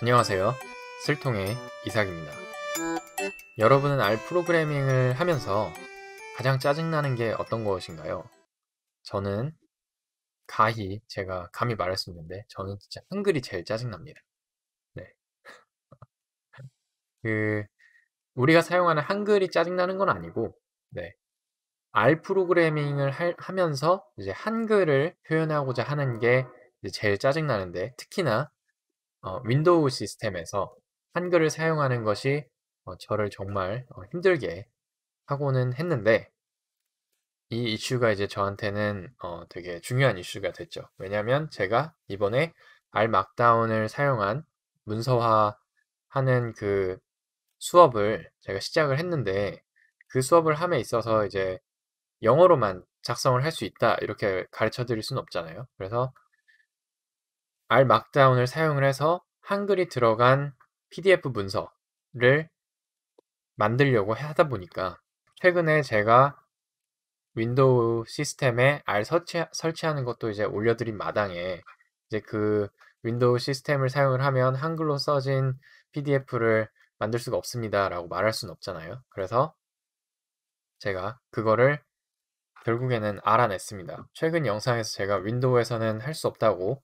안녕하세요. 슬통의 이삭입니다. 여러분은 알 프로그래밍을 하면서 가장 짜증나는 게 어떤 것인가요? 저는 가히 제가 감히 말할 수 있는데 저는 진짜 한글이 제일 짜증납니다. 네. 그 우리가 사용하는 한글이 짜증나는 건 아니고 네. R 프로그래밍을 할, 하면서 이제 한글을 표현하고자 하는 게 제일 짜증나는데 특히나 어, 윈도우 시스템에서 한글을 사용하는 것이 어, 저를 정말 어, 힘들게 하고는 했는데 이 이슈가 이제 저한테는 어, 되게 중요한 이슈가 됐죠. 왜냐하면 제가 이번에 R 막다운을 사용한 문서화하는 그 수업을 제가 시작을 했는데 그 수업을 함에 있어서 이제 영어로만 작성을 할 수 있다 이렇게 가르쳐 드릴 수는 없잖아요. 그래서 R 마크다운을 사용을 해서 한글이 들어간 PDF 문서를 만들려고 하다 보니까 최근에 제가 윈도우 시스템에 R 설치, 설치하는 것도 이제 올려드린 마당에 이제 그 윈도우 시스템을 사용을 하면 한글로 써진 PDF를 만들 수가 없습니다 라고 말할 수는 없잖아요. 그래서 제가 그거를 결국에는 알아냈습니다. 최근 영상에서 제가 윈도우에서는 할 수 없다고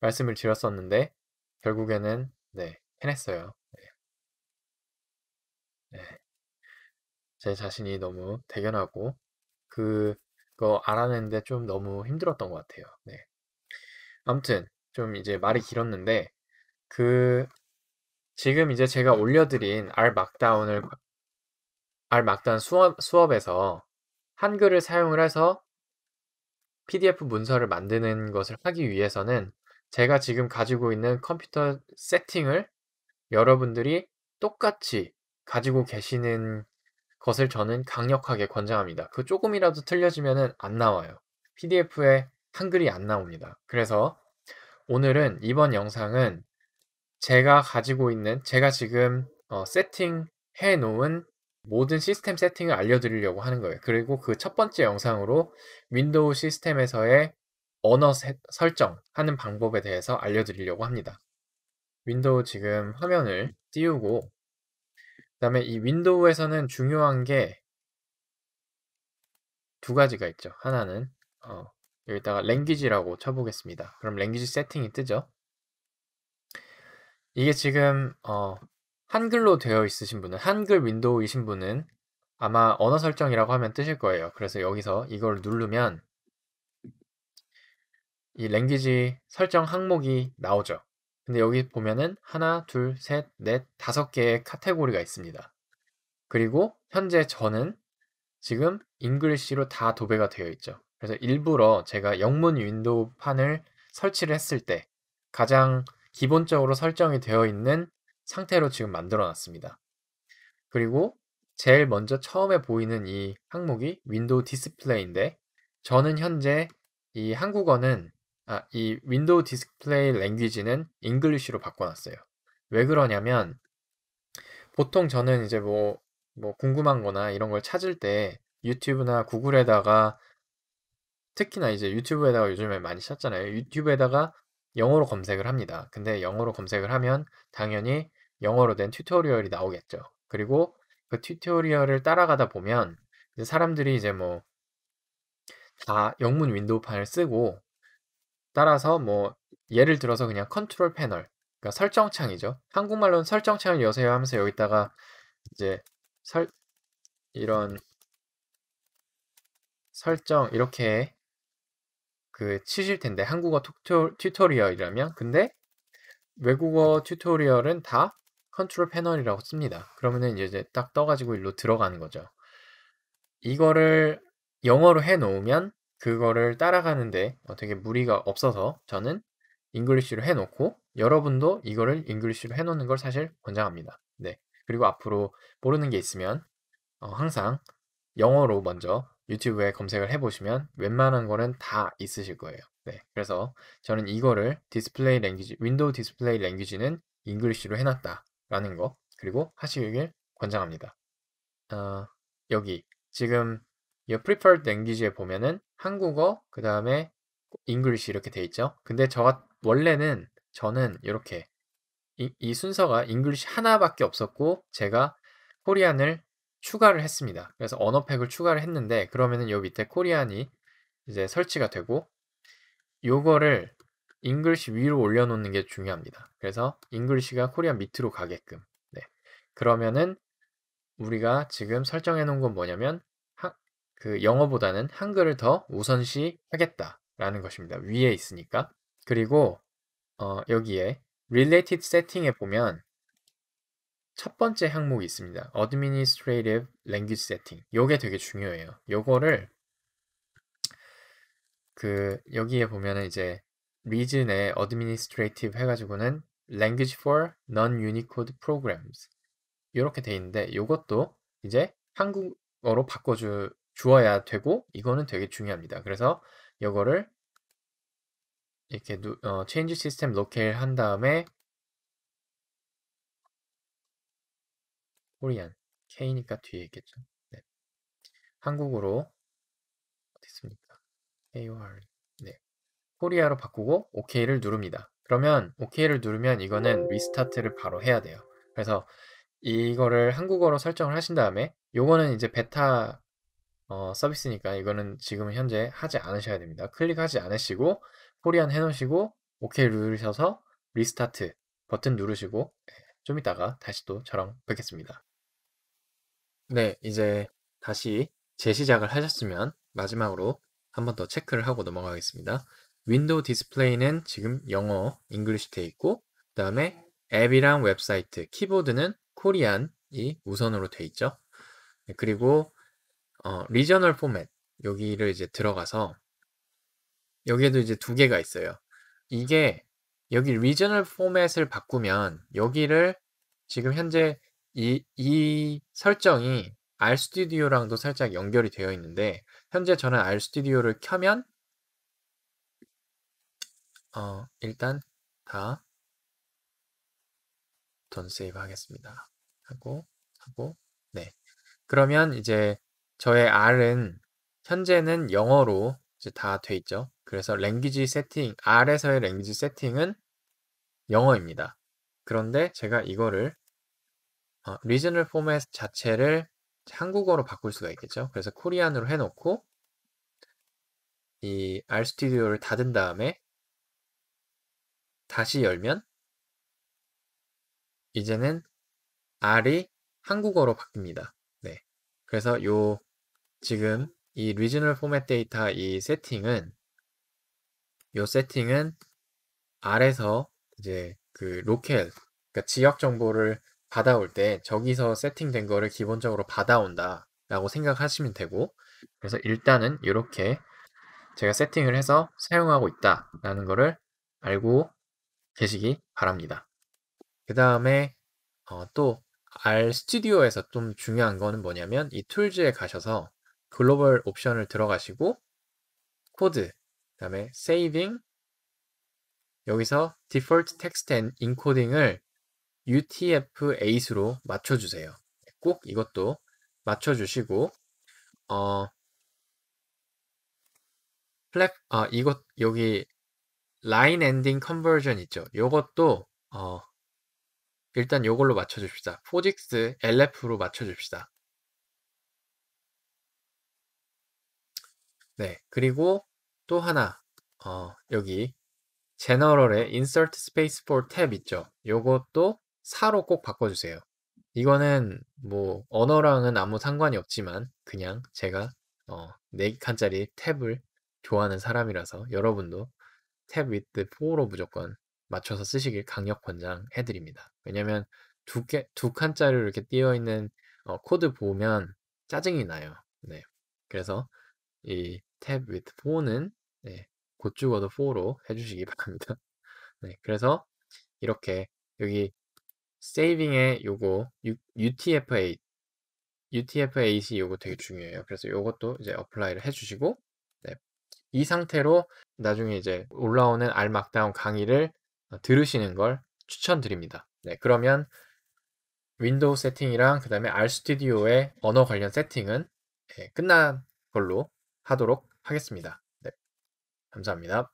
말씀을 드렸었는데 결국에는 네, 해냈어요. 네. 네. 제 자신이 너무 대견하고 그거 알아내는데 좀 너무 힘들었던 것 같아요. 네. 아무튼 좀 이제 말이 길었는데 그 지금 이제 제가 올려드린 R 막다운을 R 막다운 수업 수업에서 한글을 사용을 해서 PDF 문서를 만드는 것을 하기 위해서는 제가 지금 가지고 있는 컴퓨터 세팅을 여러분들이 똑같이 가지고 계시는 것을 저는 강력하게 권장합니다. 그 조금이라도 틀려지면 안 나와요. PDF에 한글이 안 나옵니다. 그래서 오늘은 이번 영상은 제가 가지고 있는 제가 지금 어, 세팅해 놓은 모든 시스템 세팅을 알려드리려고 하는 거예요. 그리고 그 첫 번째 영상으로 윈도우 시스템에서의 언어 세, 설정하는 방법에 대해서 알려드리려고 합니다. 윈도우 지금 화면을 띄우고 그 다음에 이 윈도우에서는 중요한 게 두 가지가 있죠. 하나는 어, 여기다가 랭귀지라고 쳐보겠습니다. 그럼 랭귀지 세팅이 뜨죠. 이게 지금 어, 한글로 되어 있으신 분은 한글 윈도우이신 분은 아마 언어 설정이라고 하면 뜨실 거예요. 그래서 여기서 이걸 누르면 이 랭귀지 설정 항목이 나오죠. 근데 여기 보면은 하나, 둘, 셋, 넷, 다섯 개의 카테고리가 있습니다. 그리고 현재 저는 지금 잉글리시로 다 도배가 되어 있죠. 그래서 일부러 제가 영문 윈도우 판을 설치를 했을 때 가장 기본적으로 설정이 되어 있는 상태로 지금 만들어 놨습니다. 그리고 제일 먼저 처음에 보이는 이 항목이 윈도우 디스플레이인데 저는 현재 이 한국어는 아, 이 윈도우 디스플레이 랭귀지는 잉글리쉬로 바꿔놨어요. 왜 그러냐면 보통 저는 이제 뭐, 뭐 궁금한 거나 이런 걸 찾을 때 유튜브나 구글에다가 특히나 이제 유튜브에다가 요즘에 많이 찾잖아요. 유튜브에다가 영어로 검색을 합니다. 근데 영어로 검색을 하면 당연히 영어로 된 튜토리얼이 나오겠죠. 그리고 그 튜토리얼을 따라가다 보면 이제 사람들이 이제 뭐 다 영문 윈도우판을 쓰고 따라서 뭐 예를 들어서 그냥 컨트롤 패널 그러니까 설정창이죠. 한국말로는 설정창을 여세요 하면서 여기다가 이제 설 이런 설정 이렇게 그 치실 텐데 한국어 튜토, 튜토리얼이라면 근데 외국어 튜토리얼은 다 컨트롤 패널이라고 씁니다. 그러면은 이제 딱 떠가지고 일로 들어가는 거죠. 이거를 영어로 해놓으면 그거를 따라가는데 어떻게 무리가 없어서 저는 잉글리쉬로 해놓고 여러분도 이거를 잉글리쉬로 해놓는 걸 사실 권장합니다. 네. 그리고 앞으로 모르는 게 있으면 어, 항상 영어로 먼저 유튜브에 검색을 해보시면 웬만한 거는 다 있으실 거예요. 네, 그래서 저는 이거를 디스플레이 랭귀지, 윈도우 디스플레이 랭귀지는 잉글리쉬로 해놨다라는 거 그리고 하시길 권장합니다. 어, 여기 지금 이 preferred language에 보면은 한국어 그 다음에 English 이렇게 돼 있죠. 근데 저 원래는 저는 이렇게 이, 이 순서가 English 하나밖에 없었고 제가 코리안을 추가를 했습니다. 그래서 언어팩을 추가를 했는데 그러면은 요 밑에 코리안이 이제 설치가 되고 요거를 잉글시 위로 올려놓는 게 중요합니다. 그래서 잉글시가 코리안 밑으로 가게끔 네. 그러면은 우리가 지금 설정해 놓은 건 뭐냐면 하, 그 영어보다는 한글을 더 우선시 하겠다라는 것입니다. 위에 있으니까. 그리고 어, 여기에 related setting에 보면 첫 번째 항목이 있습니다. Administrative Language Setting. 요게 되게 중요해요. 요거를 그 여기에 보면은 이제 region의 administrative 해가지고는 language for non-unicode programs 이렇게 돼 있는데 이것도 이제 한국어로 바꿔주 주어야 되고 이거는 되게 중요합니다. 그래서 이거를 이렇게 누, 어, change system locale 한 다음에 코리안 K니까 뒤에 있겠죠. 네. 한국어로 됐습니까? a o r 네. 코리아로 바꾸고 OK를 누릅니다. 그러면 OK를 누르면 이거는 리스타트를 바로 해야 돼요. 그래서 이거를 한국어로 설정을 하신 다음에 요거는 이제 베타 어, 서비스니까 이거는 지금 현재 하지 않으셔야 됩니다. 클릭하지 않으시고 코리안 해놓으시고 OK 누르셔서 리스타트 버튼 누르시고 네. 좀 이따가 다시 또 저랑 뵙겠습니다. 네, 이제 다시 재시작을 하셨으면 마지막으로 한 번 더 체크를 하고 넘어가겠습니다. 윈도우 디스플레이는 지금 영어, 잉글리시 돼 있고 그 다음에 앱이랑 웹사이트, 키보드는 코리안이 우선으로 돼 있죠. 네, 그리고 어, 리저널 포맷 여기를 이제 들어가서 여기에도 이제 두 개가 있어요. 이게 여기 리저널 포맷을 바꾸면 여기를 지금 현재 이, 이 설정이 r 스튜디오랑도 살짝 연결이 되어 있는데 현재 저는 r 스튜디오를 켜면 어, 일단 다 돈 세이브 하겠습니다. 하고 하고 네. 그러면 이제 저의 R은 현재는 영어로 이제 다 돼 있죠. 그래서 랭귀지 세팅 R에서의 랭귀지 세팅은 영어입니다. 그런데 제가 이거를 어, 리즈널 포맷 자체를 한국어로 바꿀 수가 있겠죠. 그래서 코리안으로 해놓고 이 R 스튜디오를 닫은 다음에 다시 열면 이제는 R이 한국어로 바뀝니다. 네. 그래서 요 지금 이리즈널 포맷 데이터 이 세팅은 요 세팅은 R에서 이제 그 로컬 그러니까 지역 정보를 받아올 때 저기서 세팅된 거를 기본적으로 받아온다 라고 생각하시면 되고 그래서 일단은 이렇게 제가 세팅을 해서 사용하고 있다 라는 거를 알고 계시기 바랍니다 그 다음에 어, 또 R 스튜디오에서 좀 중요한 거는 뭐냐면 이 툴즈에 가셔서 글로벌 옵션을 들어가시고 코드 그 다음에 세이빙 여기서 디폴트 텍스트 앤 인코딩을 UTF-8로 으 맞춰주세요. 꼭 이것도 맞춰주시고 어 플랫 아 이것 여기 라인 엔딩 컨버전 있죠. 요것도 어 일단 요걸로 맞춰 줍시다. 포직스 LF로 맞춰 줍시다. 네. 그리고 또 하나 어 여기 제너럴의 insert space for tab 있죠. 요것도 4로꼭 바꿔주세요. 이거는 뭐 언어랑은 아무 상관이 없지만 그냥 제가 어, 4칸짜리 탭을 좋아하는 사람이라서 여러분도 탭 위트 4로 무조건 맞춰서 쓰시길 강력 권장해드립니다. 왜냐면 두, 개, 두 칸짜리로 이렇게 띄어있는 어, 코드 보면 짜증이 나요. 네. 그래서 이 탭 위트 4는 네, 곧 죽어도 4로 해주시기 바랍니다. 네. 그래서 이렇게 여기 세이빙의 요거 UTF-8 UTF-8이 요거 되게 중요해요. 그래서 요것도 이제 어플라이를 해주시고 네. 이 상태로 나중에 이제 올라오는 알 막다운 강의를 어, 들으시는 걸 추천드립니다. 네, 그러면 윈도우 세팅이랑 그 다음에 RStudio의 언어 관련 세팅은 네, 끝난 걸로 하도록 하겠습니다. 네, 감사합니다.